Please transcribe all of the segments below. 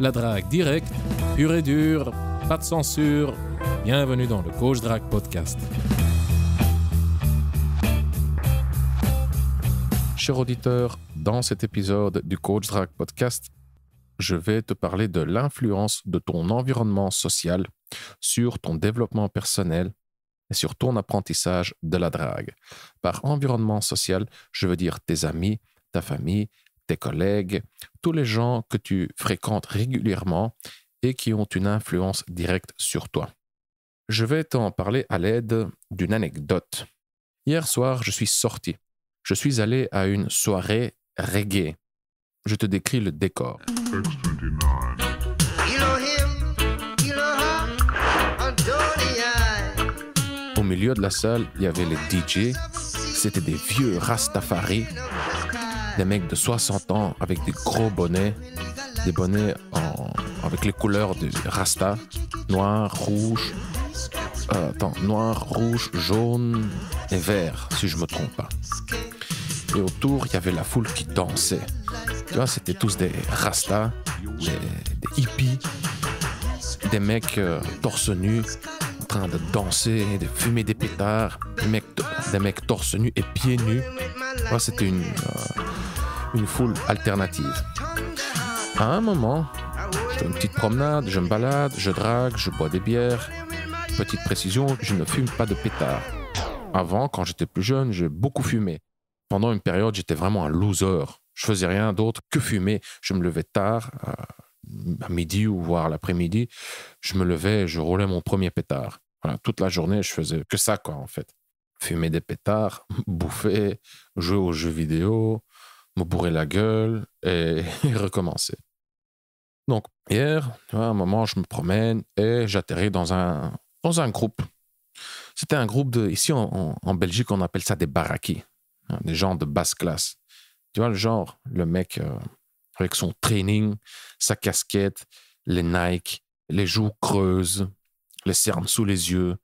la drague directe, pure et dure, pas de censure. Bienvenue dans le Coach Drag Podcast. Cher auditeur, dans cet épisode du Coach Drag Podcast, je vais te parler de l'influence de ton environnement social sur ton développement personnel et sur ton apprentissage de la drague. Par environnement social, je veux dire tes amis, ta famille, tes collègues, tous les gens que tu fréquentes régulièrement et qui ont une influence directe sur toi. Je vais t'en parler à l'aide d'une anecdote. Hier soir, je suis sorti. Je suis allé à une soirée reggae. Je te décris le décor. Au milieu de la salle, il y avait les DJ. C'était des vieux Rastafari des mecs de 60 ans avec des gros bonnets, des bonnets en, avec les couleurs du Rasta, noir, rouge, euh, attends, noir, rouge, jaune et vert, si je me trompe pas. Et autour, il y avait la foule qui dansait. Tu vois, c'était tous des Rasta, des, hippies, des mecs euh, torse nu en train de danser, de fumer des pétards, des mecs, des mecs torse nu et pieds nus. vois, c'était une, euh, une foule alternative. À un moment, je une petite promenade, je me balade, je drague, je bois des bières. Petite précision, je ne fume pas de pétards. Avant, quand j'étais plus jeune, j'ai beaucoup fumé. Pendant une période, j'étais vraiment un loser. Je faisais rien d'autre que fumer. Je me levais tard, à midi ou voire l'après-midi. Je me levais, je roulais mon premier pétard. toute la journée, je faisais que ça, quoi, en fait. Fumer des pétards, bouffer, jouer aux jeux vidéo, me bourrer la gueule et, recommencer. Donc, hier, à un moment, je me promène et j'atterris dans un, dans un groupe. C'était un groupe de. Ici, en, Belgique, on appelle ça des barraqués, hein, des gens de basse classe. Tu vois, le genre, le mec euh, avec son training, sa casquette, les Nike, les joues creuses, les cernes sous les yeux,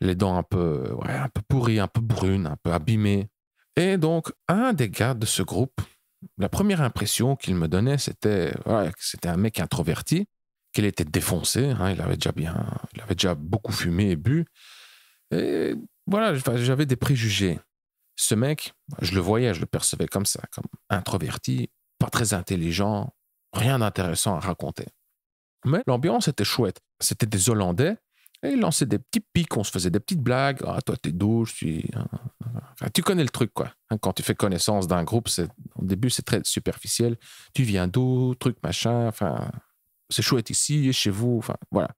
les dents un peu, un peu pourries, un peu brunes, un peu abîmées. Et donc, un des gars de ce groupe, la première impression qu'il me donnait, c'était que c'était un mec introverti, qu'il était défoncé, hein, il avait déjà bien, il avait déjà beaucoup fumé et bu. Et voilà, j'avais des préjugés. Ce mec, je le voyais, je le percevais comme ça, comme introverti, pas très intelligent, rien d'intéressant à raconter. Mais l'ambiance était chouette. C'était des Hollandais et il lançait des petits pics, on se faisait des petites blagues. Ah, toi, t'es doux, je suis. tu connais le truc, quoi. Hein, quand tu fais connaissance d'un groupe, au début, c'est très superficiel. Tu viens d'où, truc, machin. Enfin, c'est chouette ici, chez vous. Enfin, voilà.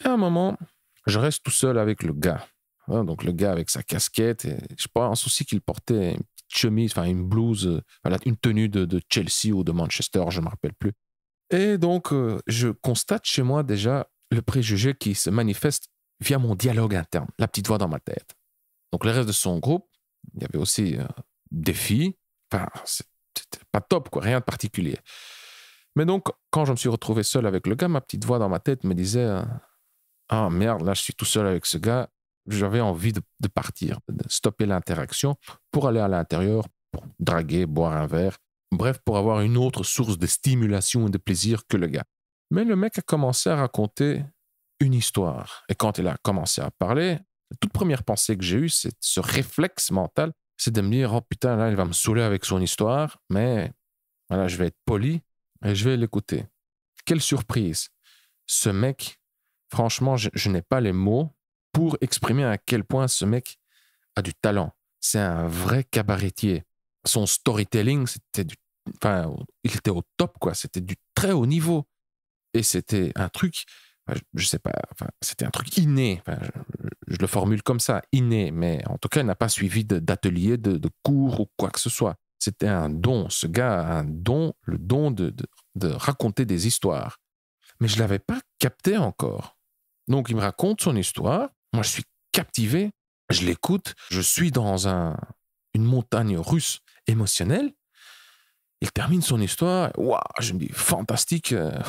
Et à un moment, je reste tout seul avec le gars. Hein, donc, le gars avec sa casquette. Et pas un souci qu'il portait une petite chemise, enfin, une blouse, une tenue de, Chelsea ou de Manchester, je ne me rappelle plus. Et donc, euh, je constate chez moi déjà le préjugé qui se manifeste via mon dialogue interne, la petite voix dans ma tête. Donc le reste de son groupe, il y avait aussi euh, des filles. Enfin, c'était pas top, quoi, rien de particulier. Mais donc, quand je me suis retrouvé seul avec le gars, ma petite voix dans ma tête me disait euh, Ah merde, là, je suis tout seul avec ce gars. J'avais envie de, de partir, de stopper l'interaction pour aller à l'intérieur, pour draguer, boire un verre. Bref, pour avoir une autre source de stimulation et de plaisir que le gars. Mais le mec a commencé à raconter une histoire. Et quand il a commencé à parler, la toute première pensée que j'ai eue, c'est ce réflexe mental, c'est de me dire, oh putain, là, il va me saouler avec son histoire, mais voilà, je vais être poli et je vais l'écouter. Quelle surprise. Ce mec, franchement, je, n'ai pas les mots pour exprimer à quel point ce mec a du talent. C'est un vrai cabaretier. Son storytelling, c'était du... Enfin, il était au top, quoi. C'était du très haut niveau. Et c'était un truc, je sais pas, c'était un truc inné. je, le formule comme ça, inné, mais en tout cas, il n'a pas suivi d'atelier, de, cours ou quoi que ce soit. C'était un don. Ce gars a un don, le don de, raconter des histoires. Mais je ne l'avais pas capté encore. Donc, il me raconte son histoire. Moi, je suis captivé. Je l'écoute. Je suis dans une montagne russe émotionnelle. Il termine son histoire. Waouh, je me dis, fantastique. Euh,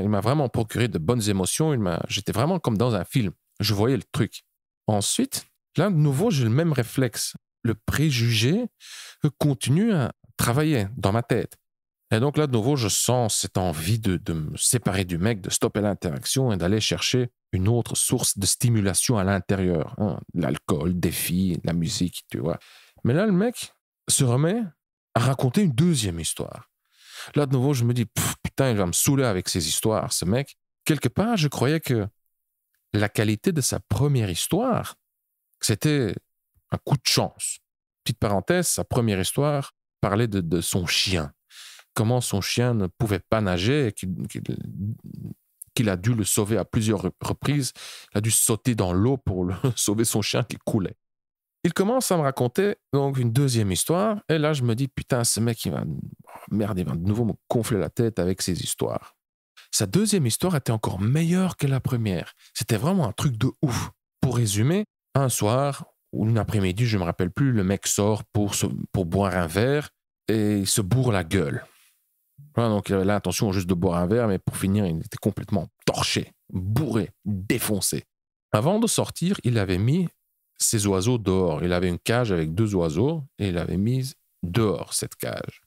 Il m'a vraiment procuré de bonnes émotions. j'étais vraiment comme dans un film. Je voyais le truc. Ensuite, là, de nouveau, j'ai le même réflexe. Le préjugé continue à travailler dans ma tête. Et donc là, de nouveau, je sens cette envie de, me séparer du mec, de stopper l'interaction et d'aller chercher une autre source de stimulation à l'intérieur. Hein. L'alcool, des filles, la musique, tu vois. Mais là, le mec se remet à raconter une deuxième histoire. Là, de nouveau, je me dis, putain, il va me saouler avec ses histoires, ce mec. Quelque part, je croyais que la qualité de sa première histoire, c'était un coup de chance. Petite parenthèse, sa première histoire parlait de, son chien. Comment son chien ne pouvait pas nager qu'il a dû le sauver à plusieurs reprises. Il a dû sauter dans l'eau pour sauver son chien qui coulait. Il commence à me raconter donc une deuxième histoire. Et là, je me dis, putain, ce mec, il va, merde, il va de nouveau me gonfler la tête avec ses histoires. Sa deuxième histoire était encore meilleure que la première. C'était vraiment un truc de ouf. Pour résumer, un soir ou une après-midi, je ne me rappelle plus, le mec sort pour, boire un verre et il se bourre la gueule. donc il euh, avait l'intention juste de boire un verre, mais pour finir, il était complètement torché, bourré, défoncé. Avant de sortir, il avait mis ses oiseaux dehors. Il avait une cage avec deux oiseaux et il avait mis dehors cette cage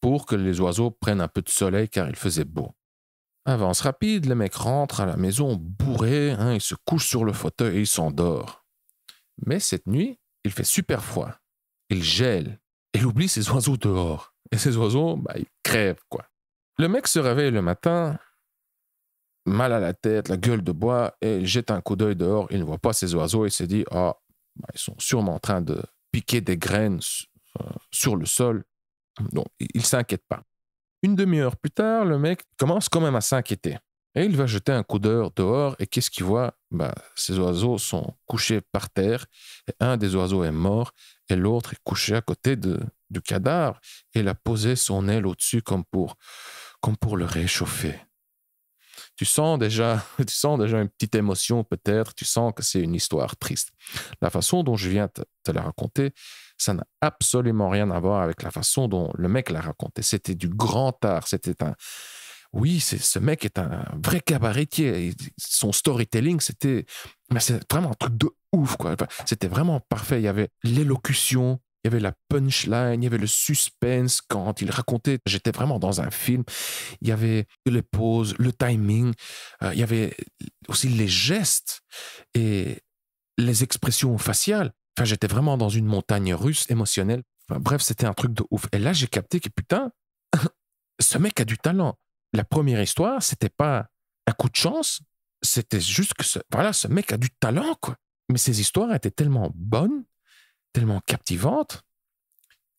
pour que les oiseaux prennent un peu de soleil car il faisait beau. Avance rapide, le mec rentre à la maison bourré, hein, il se couche sur le fauteuil et il s'endort. Mais cette nuit, il fait super froid. Il gèle. Et il oublie ses oiseaux dehors. Et ses oiseaux, bah, ils crèvent, quoi. Le mec se réveille le matin, mal à la tête, la gueule de bois, et il jette un coup d'œil dehors. Il ne voit pas ses oiseaux et se dit Ah, bah, ils sont sûrement en train de piquer des graines euh, sur le sol donc, il s'inquiète pas. Une demi-heure plus tard, le mec commence quand même à s'inquiéter. Et il va jeter un coup d'œil dehors et qu'est-ce qu'il voit bah, Ces oiseaux sont couchés par terre. Et un des oiseaux est mort et l'autre est couché à côté du cadavre. Et il a posé son aile au-dessus comme pour, comme pour le réchauffer. Tu sens déjà, tu sens déjà une petite émotion peut-être. Tu sens que c'est une histoire triste. La façon dont je viens de te la raconter, ça n'a absolument rien à voir avec la façon dont le mec l'a raconté. C'était du grand art. C'était un. Oui, ce mec est un vrai cabaretier. Son storytelling, c'était. Mais c'est vraiment un truc de ouf, quoi. c'était vraiment parfait. Il y avait l'élocution, il y avait la punchline, il y avait le suspense quand il racontait. J'étais vraiment dans un film. Il y avait les pauses, le timing, euh, il y avait aussi les gestes et les expressions faciales. Enfin, j'étais vraiment dans une montagne russe émotionnelle. bref, c'était un truc de ouf. Et là, j'ai capté que putain, ce mec a du talent. La première histoire, c'était pas un coup de chance, c'était juste que ce, voilà, ce mec a du talent, quoi. Mais ces histoires étaient tellement bonnes, tellement captivantes,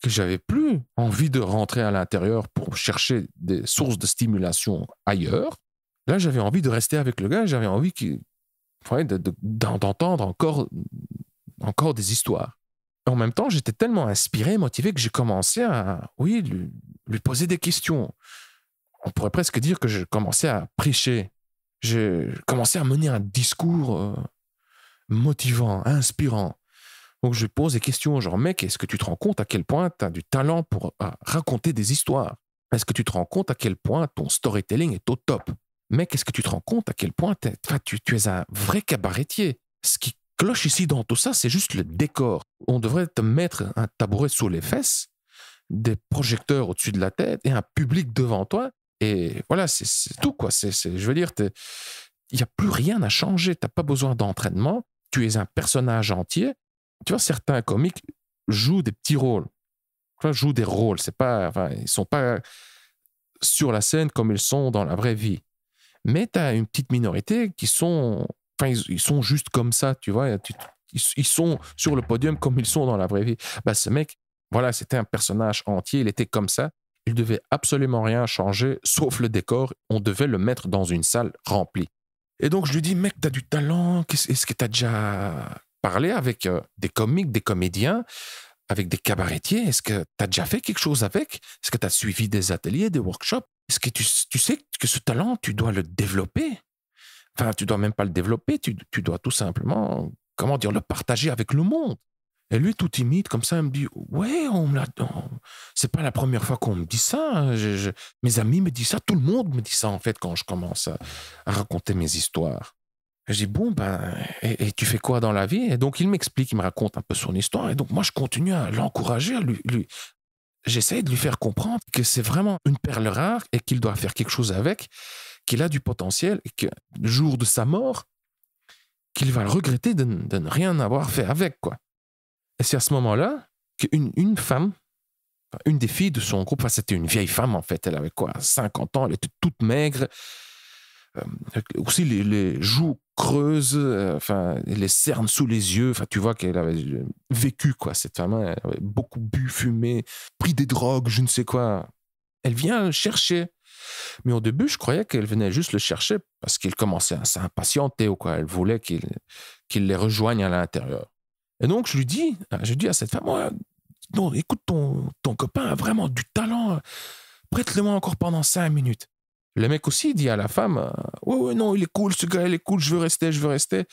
que j'avais plus envie de rentrer à l'intérieur pour chercher des sources de stimulation ailleurs. Là, j'avais envie de rester avec le gars, j'avais envie d'entendre encore encore des histoires. En même temps, j'étais tellement inspiré, motivé que j'ai commencé à, oui, lui, poser des questions. On pourrait presque dire que j'ai commencé à prêcher. J'ai commencé à mener un discours euh, motivant, inspirant. Donc je pose des questions, genre mec, est-ce que tu te rends compte à quel point tu as du talent pour euh, raconter des histoires Est-ce que tu te rends compte à quel point ton storytelling est au top Mec, est-ce que tu te rends compte à quel point tu, tu es un vrai cabaretier Ce qui cloche ici dans tout ça, c'est juste le décor. On devrait te mettre un tabouret sous les fesses, des projecteurs au-dessus de la tête et un public devant toi. Et voilà, c'est tout, quoi. C'est, je veux dire, il n'y a plus rien à changer. Tu n'as pas besoin d'entraînement. Tu es un personnage entier. Tu vois, certains comiques jouent des petits rôles. Ils jouent des rôles. C'est pas, ils sont pas sur la scène comme ils sont dans la vraie vie. Mais tu as une petite minorité qui sont Enfin, ils, sont juste comme ça, tu vois. Ils, sont sur le podium comme ils sont dans la vraie vie. Bah, ce mec, voilà, c'était un personnage entier, il était comme ça. Il devait absolument rien changer, sauf le décor. On devait le mettre dans une salle remplie. Et donc, je lui dis, mec, tu as du talent. Est-ce que tu as déjà parlé avec euh, des comiques, des comédiens, avec des cabaretiers Est-ce que tu as déjà fait quelque chose avec Est-ce que as suivi des ateliers, des workshops Est-ce que tu sais que ce talent, tu dois le développer Enfin, tu dois même pas le développer, tu, dois tout simplement, comment dire, le partager avec le monde. Et lui, tout timide, comme ça, il me dit Ouais, on me c'est pas la première fois qu'on me dit ça. Hein, mes amis me disent ça, tout le monde me dit ça, en fait, quand je commence à, raconter mes histoires. J'ai je dis Bon, ben, et, tu fais quoi dans la vie Et donc, il m'explique, il me raconte un peu son histoire. Et donc, moi, je continue à l'encourager, à lui, lui j'essaie de lui faire comprendre que c'est vraiment une perle rare et qu'il doit faire quelque chose avec qu'il a du potentiel et que le jour de sa mort, qu'il va regretter de, ne rien avoir fait avec. quoi. Et c'est à ce moment-là qu'une une femme, une des filles de son groupe, enfin, c'était une vieille femme en fait, elle avait quoi, 50 ans, elle était toute maigre, euh, aussi les, joues creuses, euh, enfin, les cernes sous les yeux, enfin, tu vois qu'elle avait euh, vécu quoi, cette femme, hein, elle avait beaucoup bu, fumé, pris des drogues, je ne sais quoi. Elle vient chercher mais au début, je croyais qu'elle venait juste le chercher parce qu'il commençait à s'impatienter ou quoi. Elle voulait qu'il les rejoigne à l'intérieur. Et donc, je lui dis, euh, je dis à cette femme, non, écoute, ton, ton copain a vraiment du talent. Prête-le-moi encore pendant cinq minutes. Le mec aussi dit à la femme oui, euh, oui, non, il est cool, ce gars, il est cool, je veux rester, je veux rester.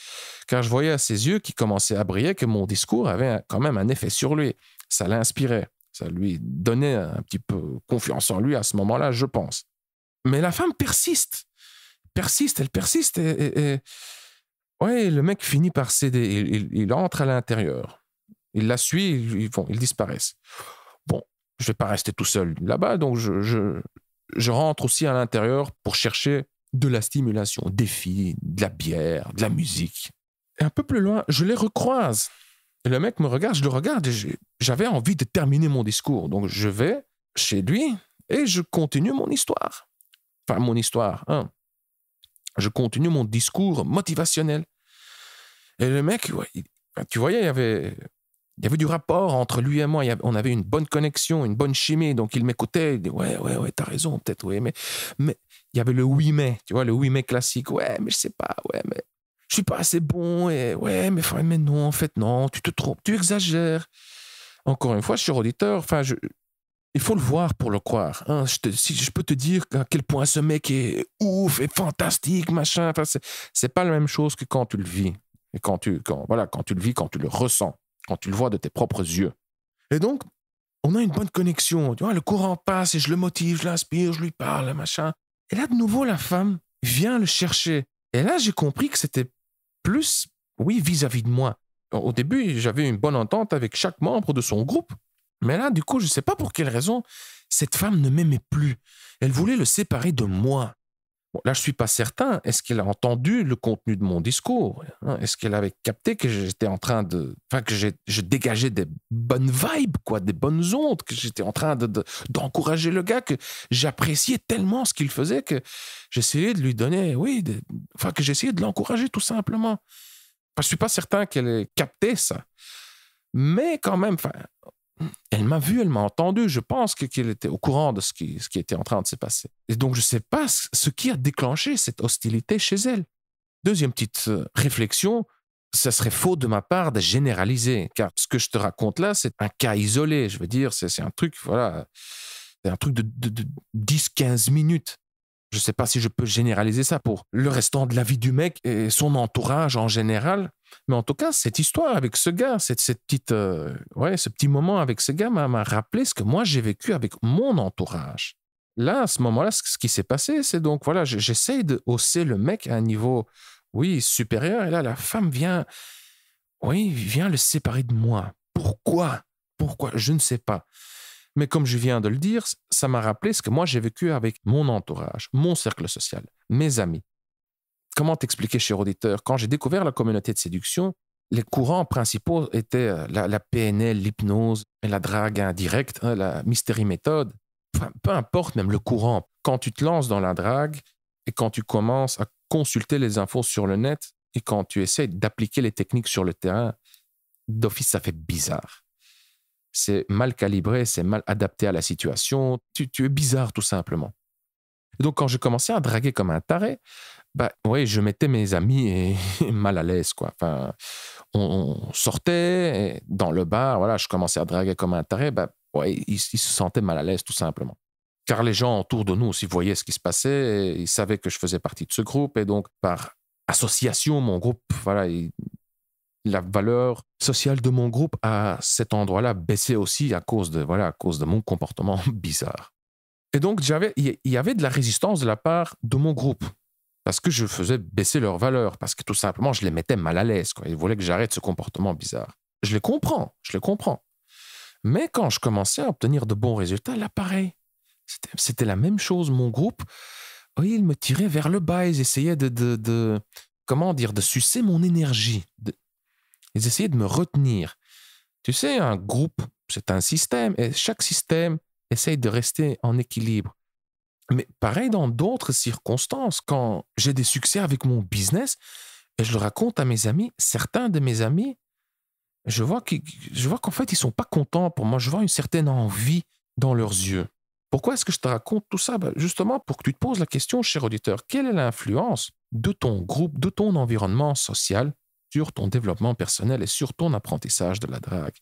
Car je voyais à ses yeux qui commençaient à briller que mon discours avait quand même un effet sur lui. Ça l'inspirait. Ça lui donnait un petit peu confiance en lui à ce moment-là, je pense. Mais la femme persiste. Persiste, elle persiste. Et, le mec finit par céder. Il, entre à l'intérieur. Il la suit, ils, vont, ils disparaissent. Bon, je ne vais pas rester tout seul là-bas, donc je, je rentre aussi à l'intérieur pour chercher de la stimulation, des filles, de la bière, de la musique. Et un peu plus loin, je les recroise. Et le mec me regarde, je le regarde et j'avais envie de terminer mon discours. Donc je vais chez lui et je continue mon histoire. Enfin, mon histoire. Hein. Je continue mon discours motivationnel. Et le mec, ben, tu voyais, il y avait. Il y avait du rapport entre lui et moi. on avait une bonne connexion, une bonne chimie. Donc, il m'écoutait. Il dit Ouais, ouais, ouais, t'as raison, peut-être, ouais. Mais, mais il y avait le oui, mais, tu vois, le oui, mais classique. Ouais, mais je sais pas, ouais, mais je suis pas assez bon. Et ouais, mais, mais non, en fait, non, tu te trompes, tu exagères. Encore une fois, je suis auditeur. Enfin, je, il faut le voir pour le croire. Hein. si, je peux te dire à quel point ce mec est ouf et fantastique, machin. Enfin, c'est pas la même chose que quand tu le vis. Et quand tu, quand, voilà, quand tu le vis, quand tu le ressens, quand tu le vois de tes propres yeux. Et donc, on a une bonne connexion. Tu le courant passe et je le motive, je l'inspire, je lui parle, machin. Et là, de nouveau, la femme vient le chercher. Et là, j'ai compris que c'était plus, oui, vis à -vis de moi. Au début, j'avais une bonne entente avec chaque membre de son groupe. Mais là, du coup, je ne sais pas pour quelle raison, cette femme ne m'aimait plus. Elle voulait le séparer de moi. là, je ne suis pas certain. Est-ce qu'elle a entendu le contenu de mon discours hein, Est-ce qu'elle avait capté que j'étais en train de. Enfin, que je dégageais des bonnes vibes, quoi, des bonnes ondes, que j'étais en train d'encourager de, le gars, que j'appréciais tellement ce qu'il faisait que j'essayais de lui donner. Oui, enfin, que j'essayais de l'encourager tout simplement. je ne suis pas certain qu'elle ait capté ça. Mais quand même, enfin elle m'a vu, elle m'a entendu. Je pense qu'elle était au courant de ce qui, était en train de se passer. Et donc, je ne sais pas ce qui a déclenché cette hostilité chez elle. Deuxième petite euh, réflexion, ça serait faux de ma part de généraliser, car ce que je te raconte là, c'est un cas isolé. Je veux dire, c'est un truc, voilà, c'est un truc de 10-15 minutes je ne sais pas si je peux généraliser ça pour le restant de la vie du mec et son entourage en général. Mais en tout cas, cette histoire avec ce gars, cette, cette petite, euh, ouais, ce petit moment avec ce gars m'a rappelé ce que moi j'ai vécu avec mon entourage. Là, à ce moment-là, ce qui s'est passé, c'est donc, voilà, j'essaye de hausser le mec à un niveau, oui, supérieur. Et là, la femme vient, oui, vient le séparer de moi. Pourquoi Pourquoi Je ne sais pas. Mais comme je viens de le dire, ça m'a rappelé ce que moi j'ai vécu avec mon entourage, mon cercle social, mes amis. Comment t'expliquer, cher auditeur, quand j'ai découvert la communauté de séduction, les courants principaux étaient euh, la, PNL, l'hypnose, la drague indirecte, hein, la mystery méthode. peu importe même le courant. Quand tu te lances dans la drague et quand tu commences à consulter les infos sur le net et quand tu essaies d'appliquer les techniques sur le terrain, d'office, ça fait bizarre c'est mal calibré, c'est mal adapté à la situation, tu, es bizarre tout simplement. donc quand je commençais à draguer comme un taré, bah ouais, je mettais mes amis et, mal à l'aise quoi. Enfin, on, sortait dans le bar, voilà, je commençais à draguer comme un taré, bah ouais, ils, se sentaient mal à l'aise tout simplement. Car les gens autour de nous aussi voyaient ce qui se passait, ils savaient que je faisais partie de ce groupe et donc par association, mon groupe, voilà, la valeur sociale de mon groupe à cet endroit-là baissait aussi à cause de, voilà, à cause de mon comportement bizarre. Et donc, j'avais il y avait de la résistance de la part de mon groupe parce que je faisais baisser leur valeur, parce que tout simplement, je les mettais mal à l'aise. Ils voulaient que j'arrête ce comportement bizarre. Je les comprends, je les comprends. Mais quand je commençais à obtenir de bons résultats, là, pareil. C'était la même chose. Mon groupe, oui, ils me tiraient vers le bas. Ils essayaient de, de comment dire, de sucer mon énergie, de, ils essayaient de me retenir. Tu sais, un groupe, c'est un système, et chaque système essaye de rester en équilibre. Mais pareil dans d'autres circonstances, quand j'ai des succès avec mon business, et je le raconte à mes amis, certains de mes amis, je vois qu'en fait, ils sont pas contents pour moi. Je vois une certaine envie dans leurs yeux. Pourquoi est-ce que je te raconte tout ça ben, Justement pour que tu te poses la question, cher auditeur, quelle est l'influence de ton groupe, de ton environnement social sur ton développement personnel et sur ton apprentissage de la drague.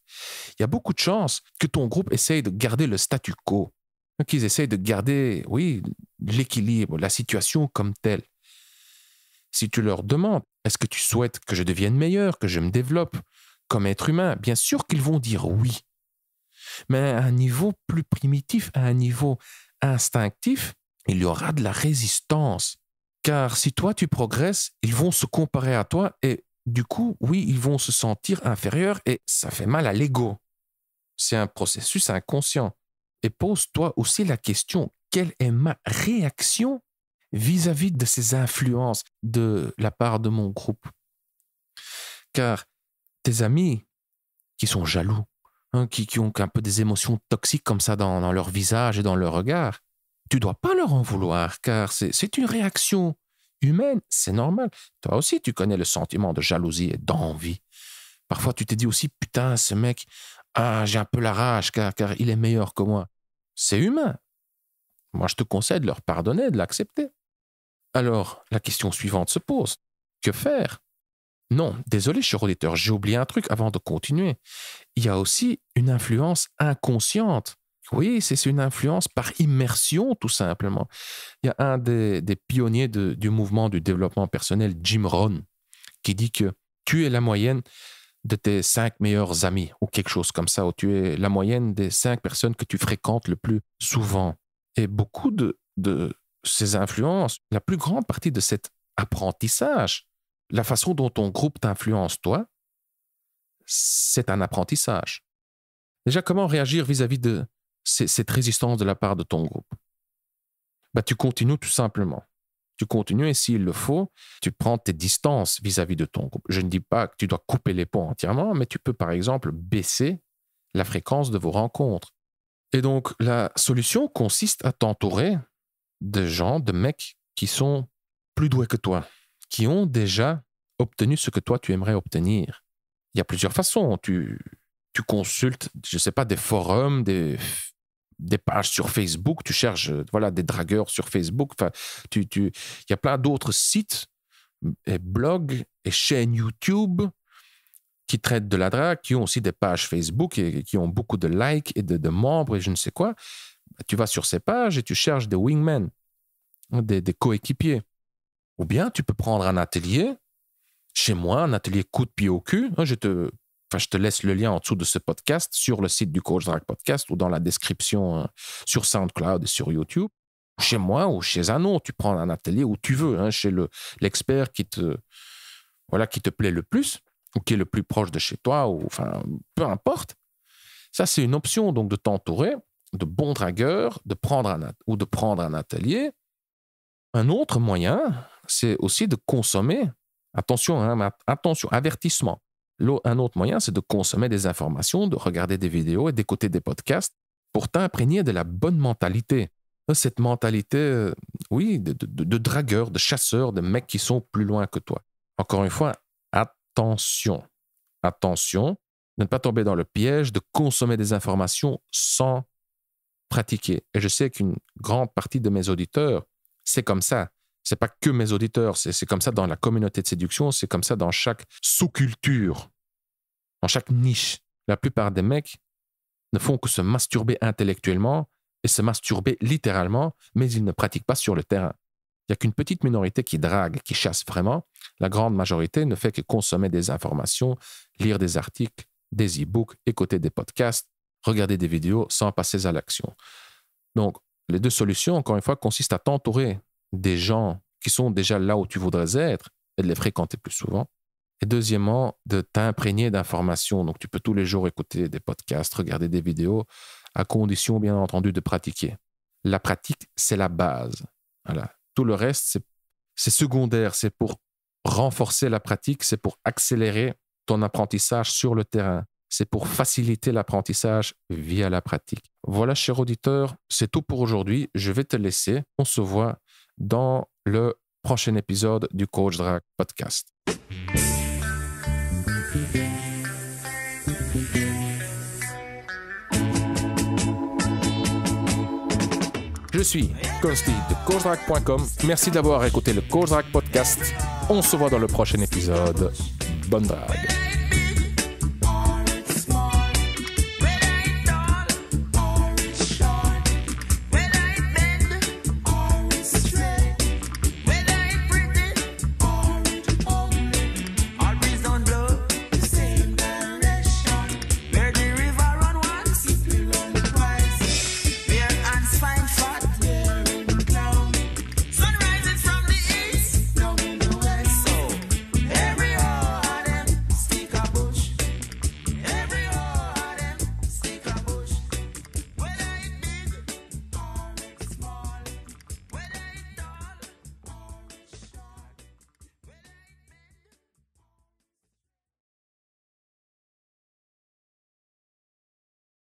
Il y a beaucoup de chances que ton groupe essaye de garder le statu quo, hein, qu'ils essayent de garder, oui, l'équilibre, la situation comme telle. Si tu leur demandes, est-ce que tu souhaites que je devienne meilleur, que je me développe comme être humain, bien sûr qu'ils vont dire oui. Mais à un niveau plus primitif, à un niveau instinctif, il y aura de la résistance. Car si toi tu progresses, ils vont se comparer à toi et du coup, oui, ils vont se sentir inférieurs et ça fait mal à l'ego. C'est un processus inconscient. Et pose-toi aussi la question, quelle est ma réaction vis-à-vis de ces influences de la part de mon groupe Car tes amis qui sont jaloux, hein, qui, ont un peu des émotions toxiques comme ça dans, dans leur visage et dans leur regard, tu dois pas leur en vouloir, car c'est une réaction humaine, c'est normal. Toi aussi, tu connais le sentiment de jalousie et d'envie. Parfois, tu te dis aussi, putain, ce mec, ah, j'ai un peu la rage car, il est meilleur que moi. C'est humain. Moi, je te conseille de leur pardonner, de l'accepter. Alors, la question suivante se pose. Que faire Non, désolé, cher auditeur, j'ai oublié un truc avant de continuer. Il y a aussi une influence inconsciente oui, c'est une influence par immersion, tout simplement. Il y a un des, pionniers du mouvement du développement personnel, Jim Rohn, qui dit que tu es la moyenne de tes cinq meilleurs amis, ou quelque chose comme ça, ou tu es la moyenne des cinq personnes que tu fréquentes le plus souvent. Et beaucoup de, ces influences, la plus grande partie de cet apprentissage, la façon dont ton groupe t'influence, toi, c'est un apprentissage. Déjà, comment réagir vis à -vis de cette résistance de la part de ton groupe bah, Tu continues tout simplement. Tu continues et s'il le faut, tu prends tes distances vis-à-vis de ton groupe. Je ne dis pas que tu dois couper les ponts entièrement, mais tu peux par exemple baisser la fréquence de vos rencontres. Et donc la solution consiste à t'entourer de gens, de mecs qui sont plus doués que toi, qui ont déjà obtenu ce que toi tu aimerais obtenir. Il y a plusieurs façons. Tu, tu consultes, je ne sais pas, des forums, des des pages sur Facebook, tu cherches euh, voilà, des dragueurs sur Facebook. Enfin, tu, tu, il y a plein d'autres sites, et blogs et chaînes YouTube qui traitent de la drague, qui ont aussi des pages Facebook et qui ont beaucoup de likes et de, membres et je ne sais quoi. Tu vas sur ces pages et tu cherches des wingmen, des, des coéquipiers. Ou bien tu peux prendre un atelier. Chez moi, un atelier coup de pied au cul. Hein, je te je te laisse le lien en dessous de ce podcast sur le site du Coach Drag Podcast ou dans la description euh, sur SoundCloud et sur YouTube. Chez moi ou chez un autre, tu prends un atelier où tu veux, hein, chez l'expert qui te voilà qui te plaît le plus ou qui est le plus proche de chez toi ou enfin peu importe. Ça c'est une option donc de t'entourer de bons dragueurs, de prendre un ou de prendre un atelier. Un autre moyen, c'est aussi de consommer. Attention, hein, attention, avertissement un autre moyen, c'est de consommer des informations, de regarder des vidéos et d'écouter des podcasts pour t'imprégner de la bonne mentalité. Euh, cette mentalité, euh, oui, de, de, de dragueurs, de chasseurs, de mecs qui sont plus loin que toi. Encore une fois, attention. Attention ne pas tomber dans le piège de consommer des informations sans pratiquer. Et je sais qu'une grande partie de mes auditeurs, c'est comme ça. n'est pas que mes auditeurs, c'est comme ça dans la communauté de séduction, c'est comme ça dans chaque sous-culture en chaque niche. La plupart des mecs ne font que se masturber intellectuellement et se masturber littéralement, mais ils ne pratiquent pas sur le terrain. Il n'y a qu'une petite minorité qui drague, qui chasse vraiment. La grande majorité ne fait que consommer des informations, lire des articles, des e-books, écouter des podcasts, regarder des vidéos sans passer à l'action. Donc, les deux solutions, encore une fois, consistent à t'entourer des gens qui sont déjà là où tu voudrais être et de les fréquenter plus souvent, et deuxièmement, de t'imprégner d'informations. Donc, tu peux tous les jours écouter des podcasts, regarder des vidéos, à condition, bien entendu, de pratiquer. La pratique, c'est la base. Voilà. Tout le reste, c'est secondaire. C'est pour renforcer la pratique, c'est pour accélérer ton apprentissage sur le terrain. C'est pour faciliter l'apprentissage via la pratique. Voilà, cher auditeur, c'est tout pour aujourd'hui. Je vais te laisser. On se voit dans le prochain épisode du Coach Drag Podcast. Je suis Kosti de CoachDrac.com. Merci d'avoir écouté le Cozrack podcast. On se voit dans le prochain épisode. Bonne drague.